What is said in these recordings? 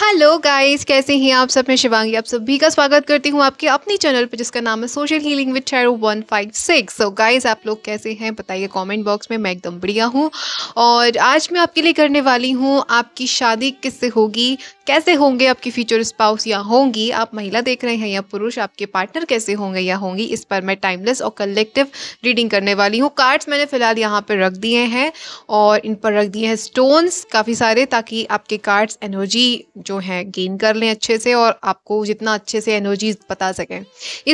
Hello guys कैसे हैं आप सब मैं शिवांगी आप सभी का स्वागत करती हूं आपके अपनी चैनल पर जिसका नाम है social healing with tarot one five six so guys आप लोग कैसे हैं बताइए कमेंट बॉक्स में मैं एकदम बढ़िया हूं और आज मैं आपके लिए करने वाली हूं आपकी शादी किससे होगी कैसे होंगे आपकी फ्यूचर स्पाउस या होंगी आप महिला देख रहे हैं या पुरुष आपके पार्टनर कैसे होंगे या होंगी इस पर मैं टाइमलेस और कलेक्टिव रीडिंग करने वाली हूँ कार्ड्स मैंने फ़िलहाल यहाँ पर रख दिए हैं और इन पर रख दिए हैं स्टोन्स काफ़ी सारे ताकि आपके कार्ड्स एनर्जी जो है गेन कर लें अच्छे से और आपको जितना अच्छे से एनर्जी बता सकें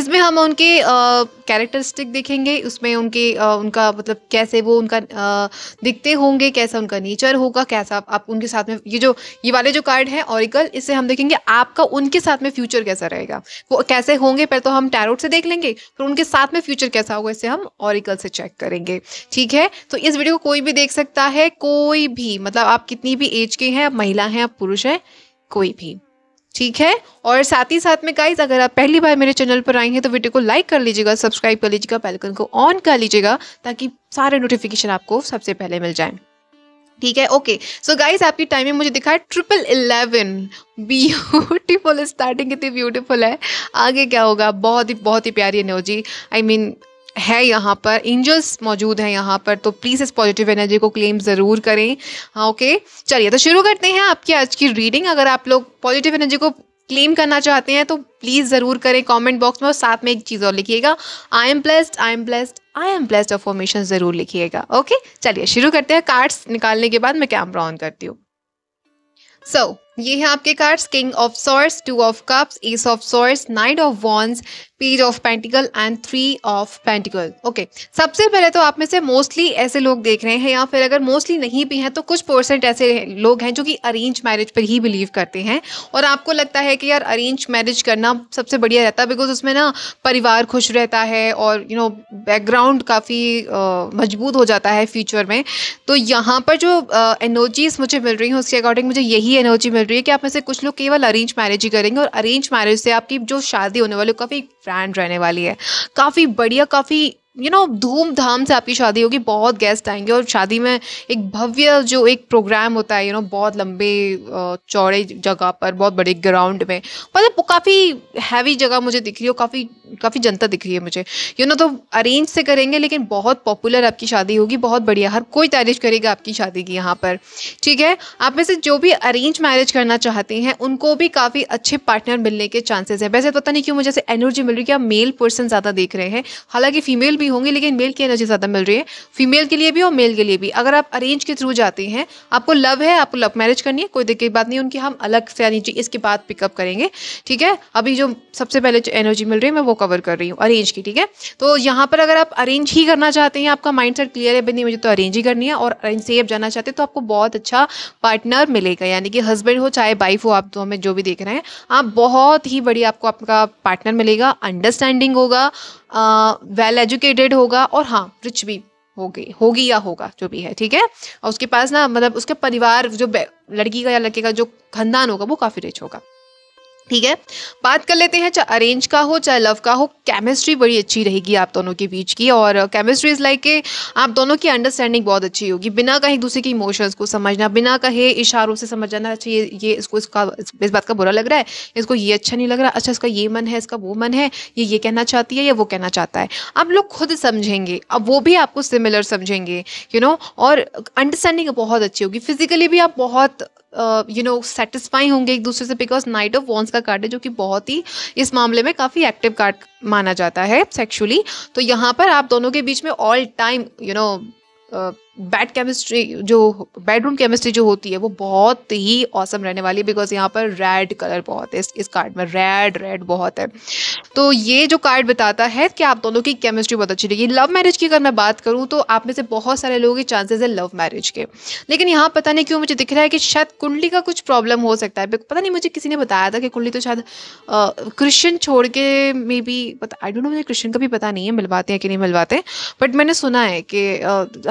इसमें हम उनके कैरेक्टरिस्टिक देखेंगे उसमें उनके आ, उनका मतलब कैसे वो उनका आ, दिखते होंगे कैसा उनका नेचर होगा कैसा आप उनके साथ में ये जो ये वाले जो कार्ड हैं और न्यूमरिकल इससे हम देखेंगे आपका उनके साथ में फ्यूचर कैसा रहेगा वो कैसे होंगे पर तो हम टैरोट से देख लेंगे फिर उनके साथ में फ्यूचर कैसा होगा इसे हम ऑरिकल से चेक करेंगे ठीक है तो इस वीडियो को कोई भी देख सकता है कोई भी मतलब आप कितनी भी एज के हैं आप महिला हैं आप पुरुष हैं कोई भी ठीक है और साथ ही साथ में गाइज अगर आप पहली बार मेरे चैनल पर आए हैं तो वीडियो को लाइक कर लीजिएगा सब्सक्राइब कर लीजिएगा बेलकन को ऑन कर लीजिएगा ताकि सारे नोटिफिकेशन आपको सबसे पहले मिल जाएं ठीक है ओके सो गाइस आपकी टाइमिंग मुझे दिखा है ट्रिपल इलेवन ब्यूटीफुल स्टार्टिंग कितनी ब्यूटीफुल है आगे क्या होगा बहुत ही बहुत ही प्यारी एनर्जी आई मीन है यहाँ पर एंजल्स मौजूद हैं यहाँ पर तो प्लीज़ इस पॉजिटिव एनर्जी को क्लेम ज़रूर करें हाँ ओके चलिए तो शुरू करते हैं आपकी आज की रीडिंग अगर आप लोग पॉजिटिव एनर्जी को क्लेम करना चाहते हैं तो प्लीज़ ज़रूर करें कमेंट बॉक्स में और साथ में एक चीज़ और लिखिएगा I am blessed I am blessed I am blessed affirmation ज़रूर लिखिएगा ओके चलिए शुरू करते हैं कार्ड्स निकालने के बाद मैं कैमरा ऑन करती हूँ सो so, ये हैं आपके cards king of swords two of cups ace of swords knight of wands page of pentacle and three of pentacle okay सबसे पहले तो आप में से मोस्टली ऐसे लोग देख रहे हैं या फिर अगर मोस्टली नहीं भी हैं तो कुछ परसेंट ऐसे लोग हैं जो कि अरेंज मैरिज पर ही बिलीव करते हैं और आपको लगता है कि यार अरेंज मैरिज करना सबसे बढ़िया रहता है बिकॉज उसमें ना परिवार खुश रहता है और यू नो बैकग्राउंड काफ़ी मजबूत हो जाता है फ्यूचर में तो यहाँ पर जो एनर्जीज मुझे मिल रही हैं उसके अकॉर्डिंग मुझे यही एनर्जी मिल रही है कि आप में से कुछ लोग केवल अरेंज मैरिज ही करेंगे और अरेंज मैरिज से आपकी जो शादी होने वाली काफ़ी ब्रांड रहने वाली है काफ़ी बढ़िया काफ़ी यू नो धूमधाम से आपकी शादी होगी बहुत गेस्ट आएंगे और शादी में एक भव्य जो एक प्रोग्राम होता है यू you नो know, बहुत लंबे चौड़े जगह पर बहुत बड़े ग्राउंड में मतलब काफ़ी हैवी जगह मुझे दिख रही है काफ़ी काफ़ी जनता दिख रही है मुझे यू you नो know, तो अरेंज से करेंगे लेकिन बहुत पॉपुलर आपकी शादी होगी बहुत बढ़िया हर कोई तारीफ करेगा आपकी शादी की यहाँ पर ठीक है आप में से जो भी अरेंज मैरिज करना चाहते हैं उनको भी काफ़ी अच्छे पार्टनर मिलने के चांसेस हैं वैसे पता नहीं क्यों मुझे ऐसे एनर्जी मिल रही है आप मेल पर्सन ज़्यादा देख रहे हैं हालांकि फीमेल भी भी होंगे लेकिन मेल की एनर्जी ज़्यादा मिल रही है फीमेल के लिए भी और मेल के लिए भी अगर आप अरेंज के थ्रू जाते हैं आपको लव है आपको लव मैरिज करनी है कोई दिक्कत बात नहीं उनकी हम अलग से यानी इसके बाद पिकअप करेंगे ठीक है अभी जो सबसे पहले जो एनर्जी मिल रही है मैं वो कवर कर रही हूँ अरेंज की ठीक है तो यहाँ पर अगर आप अरेंज ही करना चाहते हैं आपका माइंड सेट क्लियर है भाई मुझे तो अरेंज ही करनी है और अरेंज से आप जाना चाहते हैं तो आपको बहुत अच्छा पार्टनर मिलेगा यानी कि हस्बैंड हो चाहे वाइफ हो आप दो तो हमें जो भी देख रहे हैं आप बहुत ही बढ़िया आपको आपका पार्टनर मिलेगा अंडरस्टैंडिंग होगा वेल एजुकेटेड होगा और हाँ रिच भी होगी होगी या होगा जो भी है ठीक है और उसके पास ना मतलब उसके परिवार जो लड़की का या लड़के का जो खानदान होगा वो काफ़ी रिच होगा ठीक है बात कर लेते हैं चाहे अरेंज का हो चाहे लव का हो केमिस्ट्री बड़ी अच्छी रहेगी आप दोनों के बीच की और केमिस्ट्री इज़ लाइक के आप दोनों की अंडरस्टैंडिंग बहुत अच्छी होगी बिना कहे एक दूसरे के इमोशंस को समझना बिना कहे इशारों से समझ जाना अच्छा ये ये इसको इसका इस बात का बुरा लग रहा है इसको ये अच्छा नहीं लग रहा अच्छा इसका ये मन है इसका वो मन है ये ये कहना चाहती है या वो कहना चाहता है आप लोग खुद समझेंगे अब वो भी आपको सिमिलर समझेंगे यू नो और अंडरस्टैंडिंग बहुत अच्छी होगी फिजिकली भी आप बहुत यू नो सेटिस्फाई होंगे एक दूसरे से बिकॉज नाइट ऑफ वॉन्स का कार्ड है जो कि बहुत ही इस मामले में काफ़ी एक्टिव कार्ड माना जाता है सेक्शुअली तो यहाँ पर आप दोनों के बीच में all time you know bad chemistry जो बेडरूम केमिस्ट्री जो होती है वो बहुत ही औसम रहने वाली है बिकॉज यहाँ पर रेड कलर बहुत है इस, इस कार्ड में रेड रेड बहुत है तो ये जो कार्ड बताता है कि आप दोनों की केमिस्ट्री बहुत अच्छी रहेगी लव मैरिज की अगर मैं बात करूँ तो आप में से बहुत सारे लोगों के चांसेस है लव मैरिज के लेकिन यहाँ पता नहीं क्यों मुझे दिख रहा है कि शायद कुंडली का कुछ प्रॉब्लम हो सकता है पता नहीं मुझे किसी ने बताया था कि कुंडली तो शायद क्रिश्चन छोड़ के may be I don't know मुझे क्रिश्चन का भी पता नहीं है मिलवाते हैं कि नहीं मिलवाते बट मैंने सुना है कि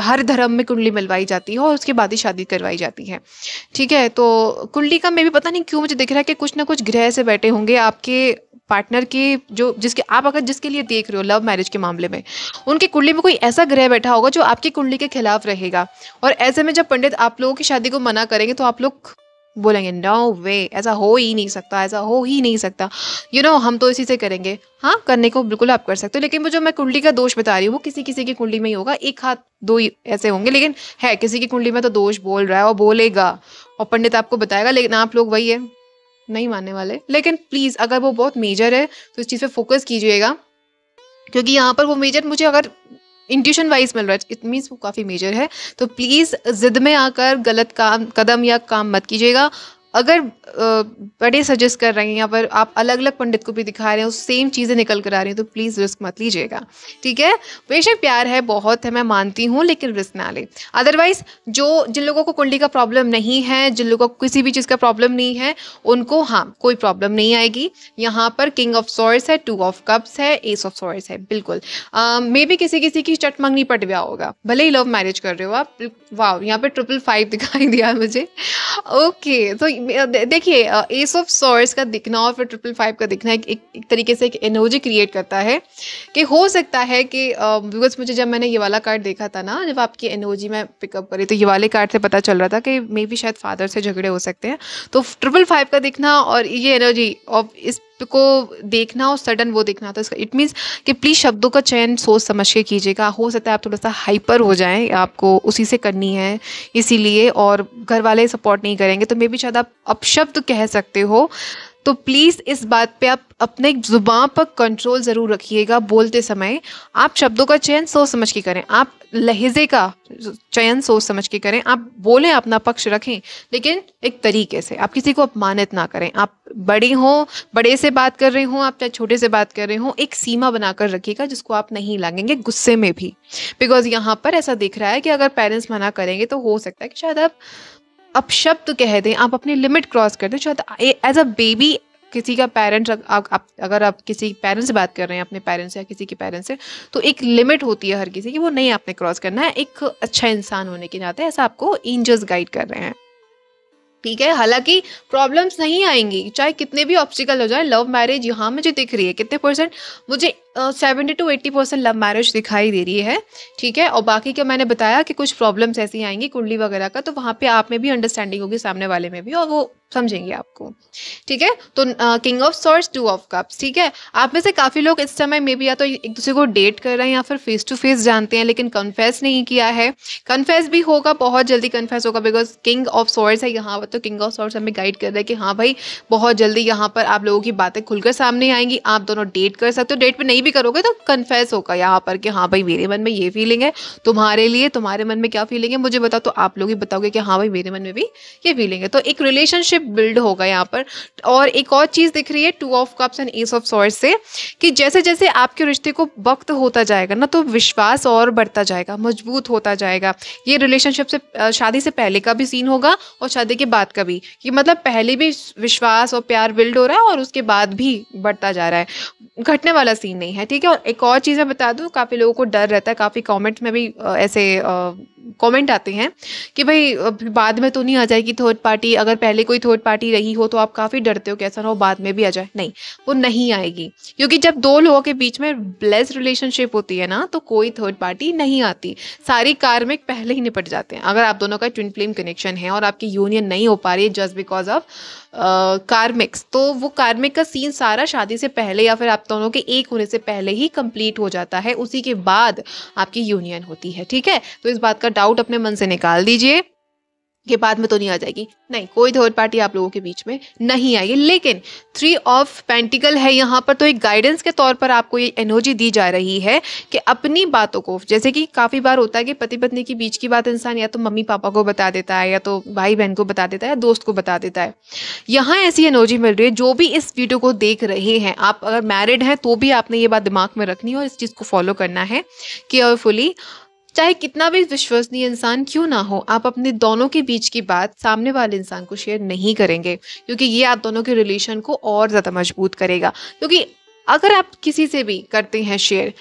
हर धर्म में कुंडली मिलवाई जाती है और उसके बाद ही शादी करवाई जाती है ठीक है तो कुंडली का मैं भी पता नहीं क्यों मुझे दिख रहा है कि कुछ ना कुछ ग्रह से बैठे होंगे आपके पार्टनर के जो जिसके आप अगर जिसके लिए देख रहे हो लव मैरिज के मामले में उनके कुंडली में कोई ऐसा ग्रह बैठा होगा जो आपकी कुंडली के खिलाफ रहेगा और ऐसे में जब पंडित आप लोगों की शादी को मना करेंगे तो आप लोग बोलेंगे नो वे ऐसा हो ही नहीं सकता ऐसा हो ही नहीं सकता यू you नो know, हम तो इसी से करेंगे हाँ करने को बिल्कुल आप कर सकते हो लेकिन वो जो मैं कुंडली का दोष बता रही हूँ वो किसी किसी की कुंडली में ही होगा एक हाथ दो ही ऐसे होंगे लेकिन है किसी की कुंडली में तो दोष बोल रहा है और बोलेगा और पंडित आपको बताएगा लेकिन आप लोग वही है नहीं मानने वाले लेकिन प्लीज़ अगर वो बहुत मेजर है तो इस चीज़ पर फोकस कीजिएगा क्योंकि यहाँ पर वो मेजर मुझे अगर इंट्यूशन वाइज मिल रहा है इट मीन्स वो काफ़ी मेजर है तो प्लीज़ ज़िद में आकर गलत काम कदम या काम मत कीजिएगा अगर बड़े सजेस्ट कर रहे हैं या पर आप अलग अलग पंडित को भी दिखा रहे हैं उस सेम चीज़ें निकल कर आ रही हैं तो प्लीज़ रिस्क मत लीजिएगा ठीक है बेशक प्यार है बहुत है मैं मानती हूँ लेकिन रिस्क ना लें अदरवाइज जो जिन लोगों को कुंडली का प्रॉब्लम नहीं है जिन लोगों को किसी भी चीज़ का प्रॉब्लम नहीं है उनको हाँ कोई प्रॉब्लम नहीं आएगी यहाँ पर किंग ऑफ सॉर्स है टू ऑफ कप्स है एस ऑफ सॉर्स है बिल्कुल मे भी किसी किसी की चट मंगनी पट गया होगा भले ही लव मैरिज कर रहे हो आप वाह यहाँ पर ट्रिपल फाइव दिखाई दिया मुझे ओके तो देखिए एस ऑफ सोर्स का दिखना और फिर ट्रिपल फाइव का दिखना एक, एक तरीके से एक एनर्जी क्रिएट करता है कि हो सकता है कि बिकॉज मुझे जब मैंने ये वाला कार्ड देखा था ना जब आपकी एनर्जी में पिकअप करी तो ये वाले कार्ड से पता चल रहा था कि मे बी शायद फादर से झगड़े हो सकते हैं तो ट्रिपल फाइव का दिखना और ये एनर्जी ऑफ इस को देखना और सडन वो देखना तो इसका इट मीन्स कि प्लीज़ शब्दों का चयन सोच समझ के कीजिएगा हो सकता है आप थोड़ा सा हाइपर हो जाएं आपको उसी से करनी है इसीलिए और घर वाले सपोर्ट नहीं करेंगे तो मे भी शायद आप अपशब्द कह सकते हो तो प्लीज़ इस बात पे आप अपने ज़ुबान पर कंट्रोल ज़रूर रखिएगा बोलते समय आप शब्दों का चयन सोच समझ के करें आप लहजे का चयन सोच समझ के करें आप बोलें अपना पक्ष रखें लेकिन एक तरीके से आप किसी को अपमानित ना करें आप बड़े हों बड़े से बात कर रहे हों आप चाहे छोटे से बात कर रहे हों एक सीमा बनाकर रखिएगा जिसको आप नहीं लागेंगे गुस्से में भी बिकॉज यहाँ पर ऐसा दिख रहा है कि अगर पेरेंट्स मना करेंगे तो हो सकता है कि शायद आप शब्द कह दें आप अपनी लिमिट क्रॉस कर दें शायद एज अ बेबी किसी का पेरेंट आप, अगर आप किसी पेरेंट्स से बात कर रहे हैं अपने पेरेंट्स या किसी के पेरेंट्स से तो एक लिमिट होती है हर किसी की वो नहीं आपने क्रॉस करना है एक अच्छा इंसान होने के नाते ऐसा आपको एंजल्स गाइड कर रहे हैं ठीक है हालांकि प्रॉब्लम्स नहीं आएंगी चाहे कितने भी ऑब्स्टिकल हो जाए लव मैरिज यहाँ मुझे दिख रही है कितने परसेंट मुझे seventy two eighty percent love marriage दिखाई दे रही है ठीक है और बाकी क्या मैंने बताया कि कुछ प्रॉब्लम्स ऐसी आएंगी कुंडली वगैरह का तो वहाँ पे आप में भी अंडरस्टैंडिंग होगी सामने वाले में भी और वो समझेंगे आपको ठीक है तो king of swords two of cups ठीक है आप में से काफ़ी लोग इस समय मे बी या तो एक दूसरे को डेट कर रहे हैं या फिर फेस टू फेस जानते हैं लेकिन कन्फेस नहीं किया है कन्फेस भी होगा बहुत जल्दी कन्फेस होगा बिकॉज किंग ऑफ सॉर्स है यहाँ पर तो किंग ऑफ सॉर्स हमें गाइड कर रहे हैं कि हाँ भाई बहुत जल्दी यहाँ पर आप लोगों की बातें खुलकर सामने आएंगी आप दोनों डेट कर सकते हो डेट पर नहीं भी करोगे तो कन्फेस होगा यहाँ पर कि हाँ भाई मेरे मन में ये फीलिंग है तुम्हारे लिए तुम्हारे मन में क्या फीलिंग है मुझे बताओ तो आप लोग ही बताओगे कि हाँ भाई मेरे मन में भी ये फीलिंग है तो एक रिलेशनशिप बिल्ड होगा यहाँ पर और एक और चीज़ दिख रही है two of cups and ace of swords से कि जैसे जैसे आपके रिश्ते को वक्त होता जाएगा ना तो विश्वास और बढ़ता जाएगा मजबूत होता जाएगा ये रिलेशनशिप से शादी से पहले का भी सीन होगा और शादी के बाद का भी कि मतलब पहले भी विश्वास और प्यार बिल्ड हो रहा है और उसके बाद भी बढ़ता जा रहा है घटने वाला सीन नहीं है ठीक है और एक और चीज़ मैं बता दूँ काफ़ी लोगों को डर रहता है काफ़ी कॉमेंट्स में भी ऐसे कमेंट आते हैं कि भाई बाद में तो नहीं आ जाएगी थर्ड पार्टी अगर पहले कोई थर्ड पार्टी रही हो तो आप काफ़ी डरते हो कैसा ना हो बाद में भी आ जाए नहीं वो नहीं आएगी क्योंकि जब दो लोगों के बीच में ब्लेस रिलेशनशिप होती है ना तो कोई थर्ड पार्टी नहीं आती सारी कार्मिक पहले ही निपट जाते हैं अगर आप दोनों का ट्विन फ्लेम कनेक्शन है और आपकी यूनियन नहीं हो पा रही है जस्ट बिकॉज ऑफ कार्मिक्स तो वो कार्मिक का सीन सारा शादी से पहले या फिर आप दोनों के एक होने से पहले ही कंप्लीट हो जाता है उसी के बाद आपकी यूनियन होती है ठीक है तो इस बात का डाउट अपने मन से निकाल दीजिए कि बाद में तो नहीं आ जाएगी नहीं कोई थर्ड पार्टी आप लोगों के बीच में नहीं आएगी लेकिन थ्री ऑफ पेंटिकल है यहाँ पर तो एक गाइडेंस के तौर पर आपको ये एनर्जी दी जा रही है कि अपनी बातों को जैसे कि काफ़ी बार होता है कि पति पत्नी के बीच की बात इंसान या तो मम्मी पापा को बता देता है या तो भाई बहन को बता देता है या दोस्त को बता देता है यहाँ ऐसी एनर्जी मिल रही है जो भी इस वीडियो को देख रहे हैं आप अगर मैरिड हैं तो भी आपने ये बात दिमाग में रखनी है और इस चीज़ को फॉलो करना है केयरफुली चाहे कितना भी विश्वसनीय इंसान क्यों ना हो आप अपने दोनों के बीच की बात सामने वाले इंसान को शेयर नहीं करेंगे क्योंकि ये आप दोनों के रिलेशन को और ज़्यादा मजबूत करेगा क्योंकि अगर आप किसी से भी करते हैं शेयर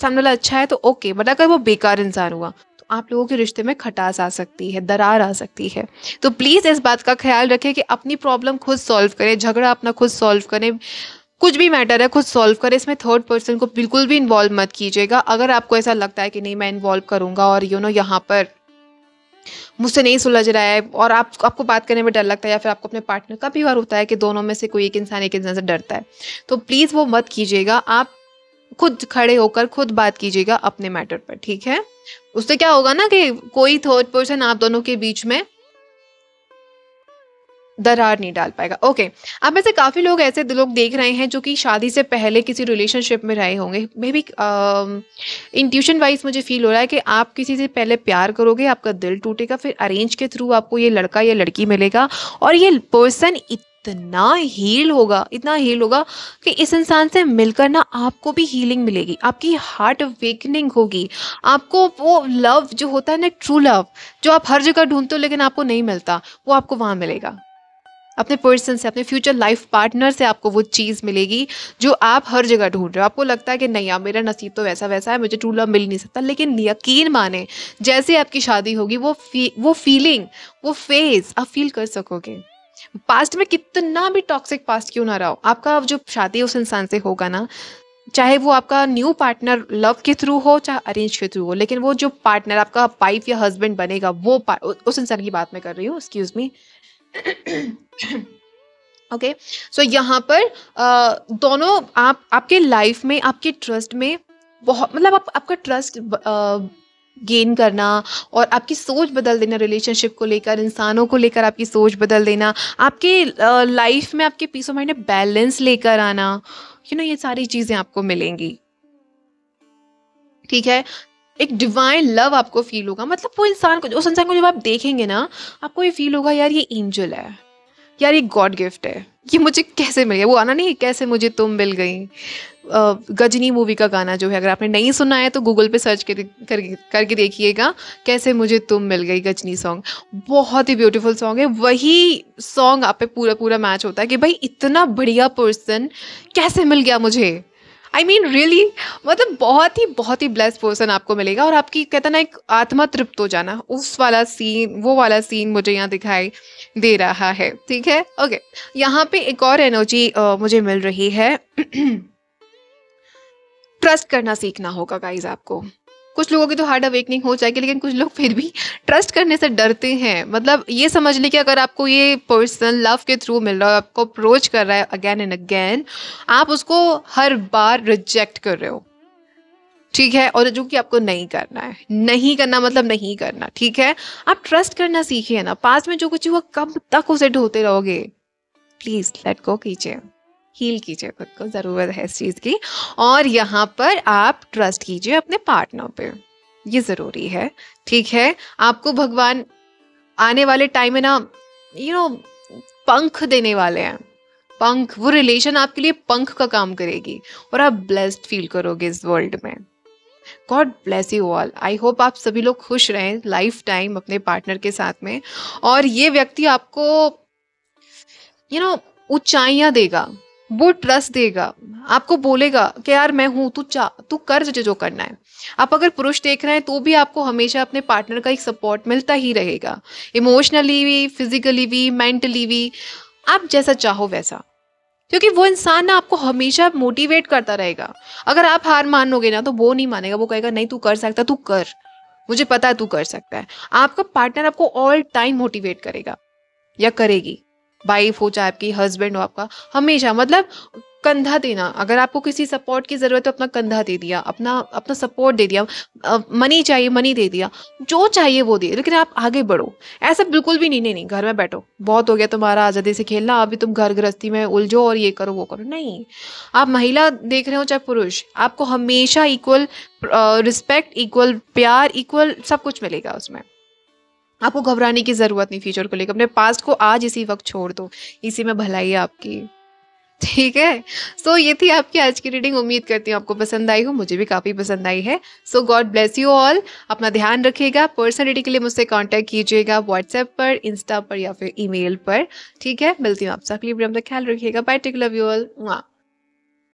सामने वाला अच्छा है तो ओके बट अगर वो बेकार इंसान हुआ तो आप लोगों के रिश्ते में खटास आ सकती है दरार आ सकती है तो प्लीज़ इस बात का ख्याल रखें कि अपनी प्रॉब्लम खुद सॉल्व करें झगड़ा अपना खुद सॉल्व करें कुछ भी मैटर है खुद सॉल्व करें इसमें थर्ड पर्सन को बिल्कुल भी इन्वॉल्व मत कीजिएगा अगर आपको ऐसा लगता है कि नहीं मैं इन्वॉल्व करूँगा और यू नो यहाँ पर मुझसे नहीं सुलझ रहा है और आप आपको बात करने में डर लगता है या फिर आपको अपने पार्टनर का भी बार होता है कि दोनों में से कोई एक इंसान एक इंसान से डरता है तो प्लीज़ वो मत कीजिएगा आप खुद खड़े होकर खुद बात कीजिएगा अपने मैटर पर ठीक है उससे क्या होगा ना कि कोई थर्ड पर्सन आप दोनों के बीच में दरार नहीं डाल पाएगा ओके आप में से काफ़ी लोग ऐसे लोग देख रहे हैं जो कि शादी से पहले किसी रिलेशनशिप में रहे होंगे मे बी इंट्यूशन वाइज मुझे फील हो रहा है कि आप किसी से पहले प्यार करोगे आपका दिल टूटेगा फिर अरेंज के थ्रू आपको ये लड़का या लड़की मिलेगा और ये पर्सन इतना हील होगा इतना हील होगा कि इस इंसान से मिलकर ना आपको भी हीलिंग मिलेगी आपकी हार्ट वेकनिंग होगी आपको वो लव जो होता है ना ट्रू लव जो आप हर जगह ढूंढते हो लेकिन आपको नहीं मिलता वो आपको वहाँ मिलेगा अपने पर्सन से अपने फ्यूचर लाइफ पार्टनर से आपको वो चीज़ मिलेगी जो आप हर जगह ढूंढ रहे हो आपको लगता है कि नहीं यार मेरा नसीब तो वैसा वैसा है मुझे ट्रू लव मिल नहीं सकता लेकिन यकीन माने जैसे आपकी शादी होगी वो फी, वो फीलिंग वो फेज आप फील कर सकोगे पास्ट में कितना भी टॉक्सिक पास्ट क्यों ना रहा हो आपका जो शादी उस इंसान से होगा ना चाहे वो आपका न्यू पार्टनर लव के थ्रू हो चाहे अरेंज के थ्रू हो लेकिन वो जो पार्टनर आपका वाइफ या हस्बैंड बनेगा वो उस इंसान की बात मैं कर रही हूँ excuse me okay okay. So so, यहाँ पर आ, दोनों आप आपके लाइफ में आपके ट्रस्ट में बहुत मतलब आप, आपका ट्रस्ट गेन करना और आपकी सोच बदल देना रिलेशनशिप को लेकर इंसानों को लेकर आपकी सोच बदल देना आपके लाइफ में आपके पीस ऑफ माइंड में बैलेंस लेकर आना यू you नो know, ये सारी चीज़ें आपको मिलेंगी ठीक है एक डिवाइन लव आपको फील होगा मतलब वो इंसान को उस इंसान को जब आप देखेंगे ना आपको ये फील होगा यार ये एंजल है यार ये गॉड गिफ्ट है ये मुझे कैसे मिल गया वो आना नहीं कैसे मुझे तुम मिल गई गजनी मूवी का गाना जो है अगर आपने नहीं सुना है तो गूगल पे सर्च कर, कर करके देखिएगा कैसे मुझे तुम मिल गई गजनी सॉन्ग बहुत ही ब्यूटीफुल सॉन्ग है वही सॉन्ग आप पे पूरा पूरा मैच होता है कि भाई इतना बढ़िया पर्सन कैसे मिल गया मुझे आई मीन रियली मतलब बहुत ही बहुत ही ब्लेस पर्सन आपको मिलेगा और आपकी कहते ना एक आत्मा तृप्त हो जाना उस वाला सीन वो वाला सीन मुझे यहाँ दिखाई दे रहा है ठीक है ओके यहाँ पे एक और एनर्जी मुझे मिल रही है ट्रस्ट करना सीखना होगा गाइज आपको कुछ लोगों की तो हार्ड अवेकनिंग हो जाएगी लेकिन कुछ लोग फिर भी ट्रस्ट करने से डरते हैं मतलब ये समझ लें कि अगर आपको ये पर्सन लव के थ्रू मिल रहा है आपको अप्रोच कर रहा है अगेन एंड अगेन आप उसको हर बार रिजेक्ट कर रहे हो ठीक है और जो कि आपको नहीं करना है नहीं करना मतलब नहीं करना ठीक है आप ट्रस्ट करना सीखिए ना पास में जो कुछ हुआ कब तक उसे ढोते रहोगे प्लीज़ लेट गो कीजिए हील कीजिए खुद को ज़रूरत है इस चीज़ की और यहाँ पर आप ट्रस्ट कीजिए अपने पार्टनर पे ये ज़रूरी है ठीक है आपको भगवान आने वाले टाइम में ना यू नो पंख देने वाले हैं पंख वो रिलेशन आपके लिए पंख का काम करेगी और आप ब्लेस्ड फील करोगे इस वर्ल्ड में God bless you all I hope आप सभी लोग खुश रहें लाइफ टाइम अपने पार्टनर के साथ में और ये व्यक्ति आपको यू you नो know, ऊंचाइयाँ देगा वो ट्रस्ट देगा आपको बोलेगा कि यार मैं हूँ तू चा तू कर जो जो करना है आप अगर पुरुष देख रहे हैं तो भी आपको हमेशा अपने पार्टनर का एक सपोर्ट मिलता ही रहेगा इमोशनली भी फिजिकली भी मेंटली भी आप जैसा चाहो वैसा क्योंकि वो इंसान ना आपको हमेशा मोटिवेट करता रहेगा अगर आप हार मानोगे ना तो वो नहीं मानेगा वो कहेगा नहीं तू कर सकता तू कर मुझे पता है तू कर सकता है आपका पार्टनर आपको ऑल टाइम मोटिवेट करेगा या करेगी वाइफ हो चाहे आपकी हस्बैंड हो आपका हमेशा मतलब कंधा देना अगर आपको किसी सपोर्ट की ज़रूरत है तो अपना कंधा दे दिया अपना अपना सपोर्ट दे दिया मनी चाहिए मनी दे दिया जो चाहिए वो दे लेकिन आप आगे बढ़ो ऐसा बिल्कुल भी नहीं नहीं नहीं घर में बैठो बहुत हो गया तुम्हारा आज़ादी से खेलना अभी तुम घर गृहस्थी में उलझो और ये करो वो करो नहीं आप महिला देख रहे हो चाहे पुरुष आपको हमेशा इक्वल रिस्पेक्ट इक्वल प्यार इक्वल सब कुछ मिलेगा उसमें आपको घबराने की ज़रूरत नहीं फ्यूचर को लेकर अपने पास्ट को आज इसी वक्त छोड़ दो इसी में भलाई है आपकी ठीक है सो so, ये थी आपकी आज की रीडिंग उम्मीद करती हूँ आपको पसंद आई हो मुझे भी काफ़ी पसंद आई है so God bless you all अपना ध्यान रखिएगा पर्सनल रीडिंग के लिए मुझसे कांटेक्ट कीजिएगा व्हाट्सएप पर इंस्टा पर या फिर ईमेल पर ठीक है मिलती हूँ आपसे अपनी ख्याल रखिएगा bye take love you all वहाँ